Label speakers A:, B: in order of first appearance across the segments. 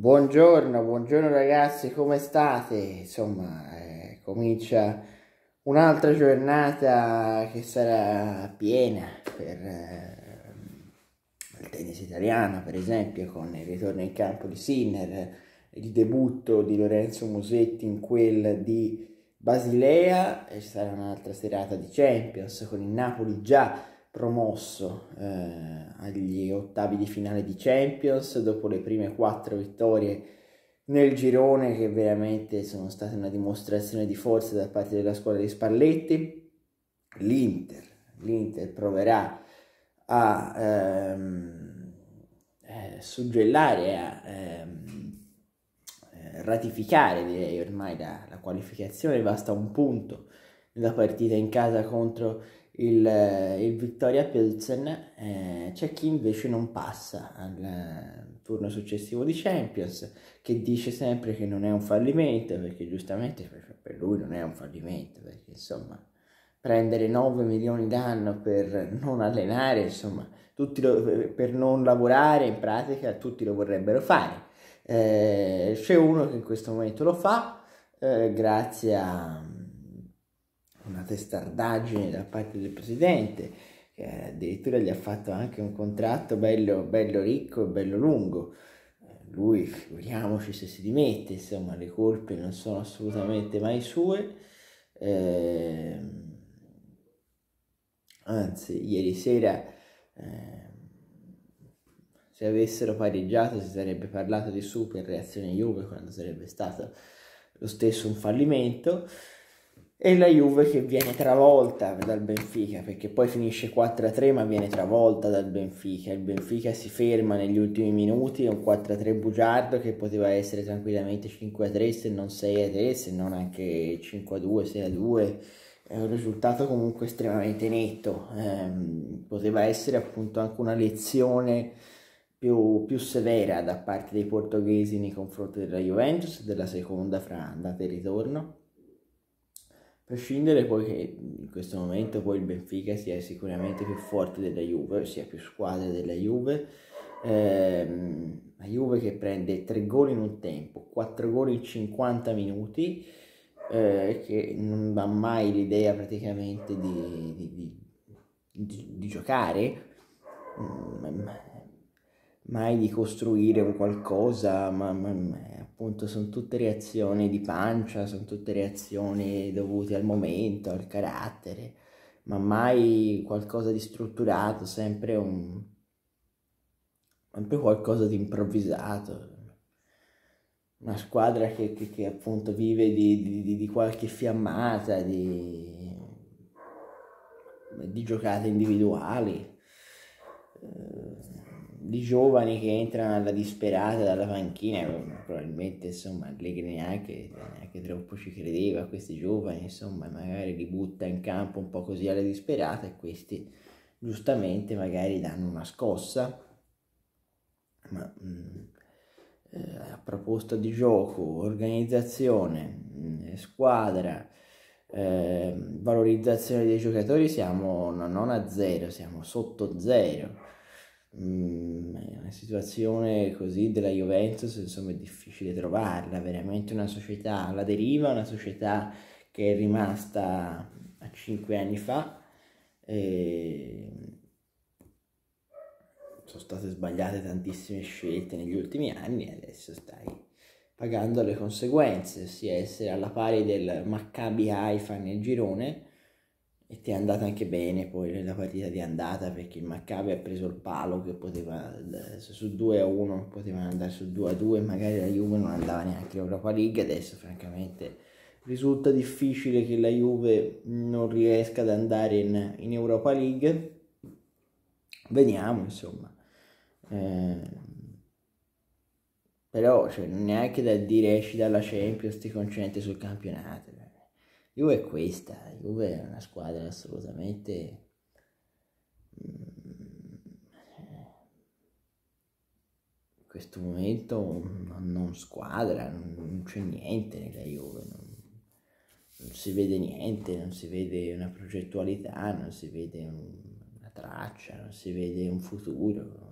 A: Buongiorno, buongiorno ragazzi, come state? Insomma, eh, comincia un'altra giornata che sarà piena per eh, il tennis italiano, per esempio, con il ritorno in campo di Sinner, il debutto di Lorenzo Musetti in quel di Basilea, e ci sarà un'altra serata di Champions con il Napoli già promosso eh, agli ottavi di finale di Champions dopo le prime quattro vittorie nel girone che veramente sono state una dimostrazione di forza da parte della squadra di Spalletti. L'Inter, l'Inter proverà a ehm, eh, suggellare, a ehm, eh, ratificare direi ormai la, la qualificazione, basta un punto nella partita in casa contro il, eh, il Victoria Pilsen, eh, c'è chi invece non passa al eh, turno successivo di Champions, che dice sempre che non è un fallimento, perché giustamente per, lui non è un fallimento, perché insomma prendere 9 milioni d'anno per non allenare, insomma, tutti lo, per non lavorare in pratica tutti lo vorrebbero fare. Eh, c'è uno che in questo momento lo fa eh, grazie a una testardaggine da parte del presidente, che addirittura gli ha fatto anche un contratto bello, bello ricco e bello lungo. Eh, lui, figuriamoci se si dimette, insomma, le colpe non sono assolutamente mai sue. Eh, anzi, ieri sera, eh, se avessero pareggiato, si sarebbe parlato di super reazione Juve quando sarebbe stato lo stesso un fallimento e la Juve che viene travolta dal Benfica perché poi finisce 4-3 ma viene travolta dal Benfica il Benfica si ferma negli ultimi minuti è un 4-3 bugiardo che poteva essere tranquillamente 5-3 se non 6-3 se non anche 5-2 6-2 è un risultato comunque estremamente netto eh, poteva essere appunto anche una lezione più, più, severa da parte dei portoghesi nei confronti della Juventus della seconda fra andata e ritorno prescindere poi che in questo momento poi il Benfica sia sicuramente più forte della Juve, sia più squadra della Juve, ehm, la Juve che prende 3 gol in un tempo, 4 gol in 50 minuti, eh, che non dà mai l'idea praticamente di, di, di, di giocare, mm, mai di costruire un qualcosa, ma, ma, ma, appunto sono tutte reazioni di pancia, sono tutte reazioni dovute al momento, al carattere, ma mai qualcosa di strutturato, sempre un... sempre qualcosa di improvvisato. Una squadra che, che, che appunto vive di, di, di qualche fiammata, di, di giocate individuali. Eh, di giovani che entrano alla disperata dalla panchina, probabilmente insomma Allegri neanche, neanche troppo ci credeva, questi giovani insomma magari li butta in campo un po' così alla disperata e questi giustamente magari danno una scossa, ma mh, mm, eh, a proposito di gioco, organizzazione, mh, mm, eh, squadra, eh, valorizzazione dei giocatori siamo non a zero, siamo sotto zero Mm, una situazione così della Juventus insomma è difficile trovarla, veramente una società alla deriva, una società che è rimasta a cinque anni fa. sono state sbagliate tantissime scelte negli ultimi anni e adesso stai pagando le conseguenze, sia essere alla pari del Maccabi Haifa nel girone e ti è andata anche bene poi nella partita di andata perché il Maccabi ha preso il palo che poteva eh, su 2 a 1 poteva andare su 2 a 2 magari la Juve non andava neanche in Europa League adesso francamente risulta difficile che la Juve non riesca ad andare in, in Europa League vediamo insomma eh, però cioè, neanche da dire esci dalla Champions ti concentri sul campionato Juve è questa, Juve è una squadra assolutamente mm, in questo momento non, squadra, non, c'è niente nella Juve, non, non, si vede niente, non si vede una progettualità, non si vede una traccia, non si vede un futuro.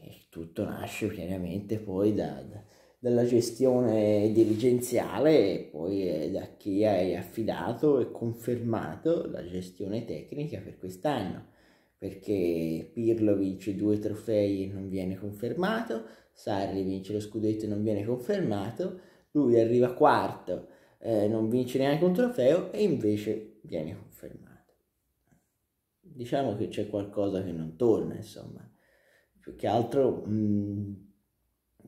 A: E tutto nasce chiaramente poi da, da della gestione dirigenziale e poi da chi hai affidato e confermato la gestione tecnica per quest'anno perché Pirlo vince due trofei e non viene confermato, Sarri vince lo scudetto e non viene confermato, lui arriva quarto, eh, non vince neanche un trofeo e invece viene confermato. Diciamo che c'è qualcosa che non torna, insomma, più che altro mh,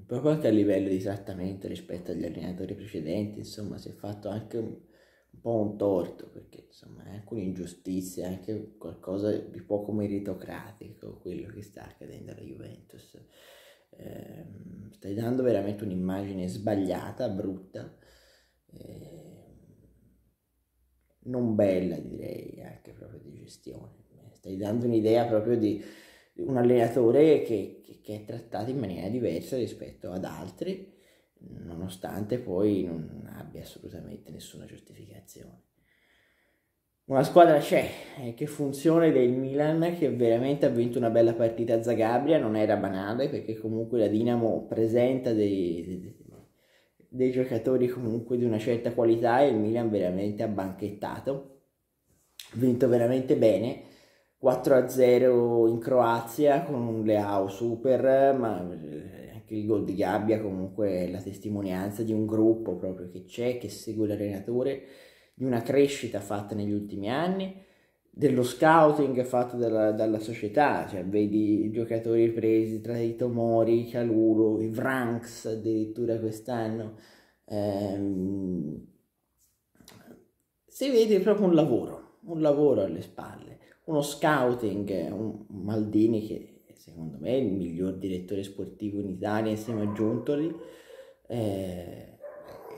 A: proprio anche a livello di trattamento rispetto agli allenatori precedenti, insomma, si è fatto anche un, un po' un torto, perché insomma è anche un'ingiustizia, è anche qualcosa di poco meritocratico quello che sta accadendo alla Juventus. Eh, stai dando veramente un'immagine sbagliata, brutta, eh, non bella direi anche proprio di gestione, stai dando un'idea proprio di un allenatore che, che, che, è trattato in maniera diversa rispetto ad altri, nonostante poi non abbia assolutamente nessuna giustificazione. Una squadra c'è, eh, che funzione del Milan che veramente ha vinto una bella partita a Zagabria, non era banale perché comunque la Dinamo presenta dei, dei dei giocatori comunque di una certa qualità e il Milan veramente ha banchettato, ha vinto veramente bene 4-0 in Croazia con un Leao super, ma eh, anche il gol di Gabbia comunque è la testimonianza di un gruppo proprio che c'è, che segue l'allenatore, di una crescita fatta negli ultimi anni, dello scouting fatto dalla, dalla società, cioè vedi i giocatori presi tra i Tomori, i Caluro, i Vranks addirittura quest'anno. Ehm, si vede proprio un lavoro, un lavoro alle spalle uno scouting, un Maldini che secondo me è il miglior direttore sportivo in Italia insieme a Giuntoli, eh,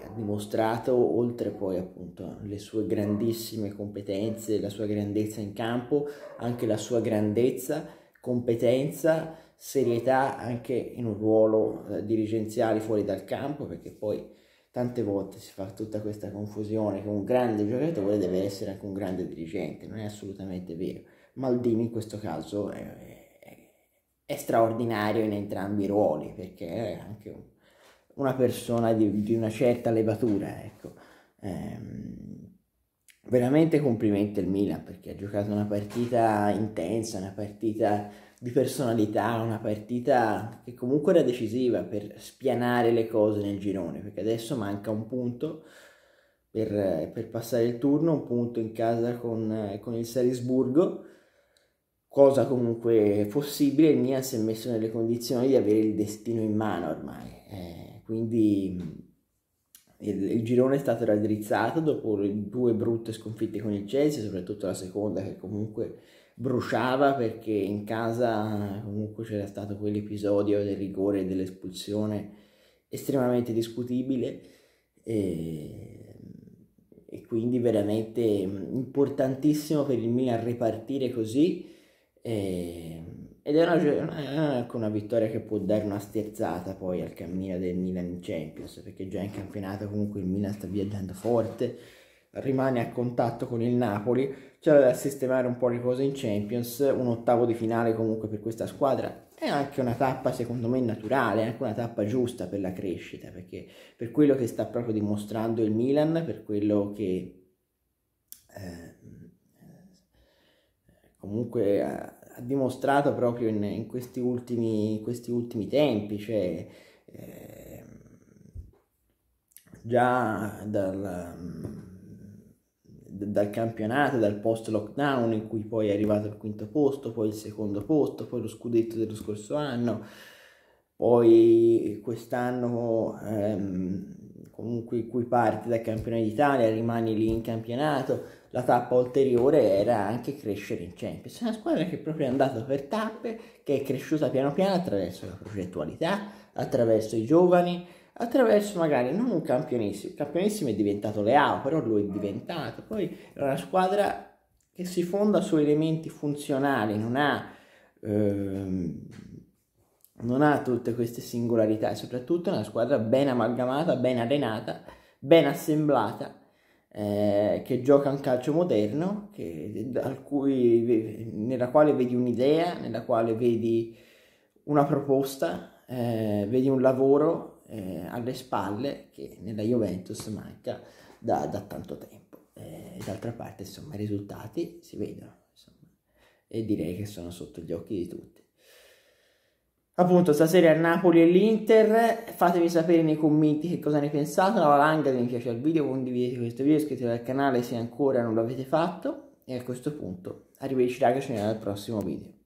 A: ha dimostrato oltre poi appunto le sue grandissime competenze, la sua grandezza in campo, anche la sua grandezza, competenza, serietà anche in un ruolo eh, dirigenziale fuori dal campo perché poi tante volte si fa tutta questa confusione che un grande giocatore deve essere anche un grande dirigente, non è assolutamente vero. Maldini in questo caso è, è, è straordinario in entrambi i ruoli perché è anche un, una persona di, di, una certa levatura, ecco. Ehm, veramente complimenti al Milan perché ha giocato una partita intensa, una partita di personalità, una partita che comunque era decisiva per spianare le cose nel girone, perché adesso manca un punto per, per passare il turno, un punto in casa con, con il Salisburgo, cosa comunque possibile, il Milan si è messo nelle condizioni di avere il destino in mano ormai, eh, quindi il, il, girone è stato raddrizzato dopo due brutte sconfitte con il Chelsea, soprattutto la seconda che comunque bruciava perché in casa comunque c'era stato quell'episodio del rigore e dell'espulsione estremamente discutibile e, e quindi veramente importantissimo per il Milan ripartire così. E, ed è una, eh, eh, eh, ecco una vittoria che può dare una sterzata poi al cammino del Milan in Champions, perché già in campionato comunque il Milan sta viaggiando forte, rimane a contatto con il Napoli, c'è da sistemare un po' le cose in Champions, un ottavo di finale comunque per questa squadra è anche una tappa secondo me naturale, è anche una tappa giusta per la crescita, perché per quello che sta proprio dimostrando il Milan, per quello che eh, comunque... Eh, ha dimostrato proprio in, in, questi, ultimi, questi, ultimi, tempi, cioè, eh, già dal, mm, dal campionato, dal post lockdown in cui poi è arrivato al quinto posto, poi il secondo posto, poi lo scudetto dello scorso anno, poi quest'anno ehm, comunque in cui parte dal campionato d'Italia, rimani lì in campionato la tappa ulteriore era anche crescere in Champions. È una squadra che è proprio andata per tappe, che è cresciuta piano piano attraverso la progettualità, attraverso i giovani, attraverso magari non un campionissimo. Il campionissimo è diventato Leao, però lo è diventato. Poi è una squadra che si fonda su elementi funzionali, non ha, ehm, non ha tutte queste singolarità e soprattutto una squadra ben amalgamata, ben allenata, ben assemblata eh, che gioca un calcio moderno, che, cui, nella quale vedi un'idea, nella quale vedi una proposta, eh, vedi un lavoro eh, alle spalle che nella Juventus manca da, da tanto tempo. Eh, d'altra parte, insomma, i risultati si vedono insomma, e direi che sono sotto gli occhi di tutti appunto stasera è Napoli e l'Inter fatemi sapere nei commenti che cosa ne pensate una valanga se mi piace il video condividete questo video iscrivetevi al canale se ancora non l'avete fatto e a questo punto arrivederci ragazzi ci vediamo al prossimo video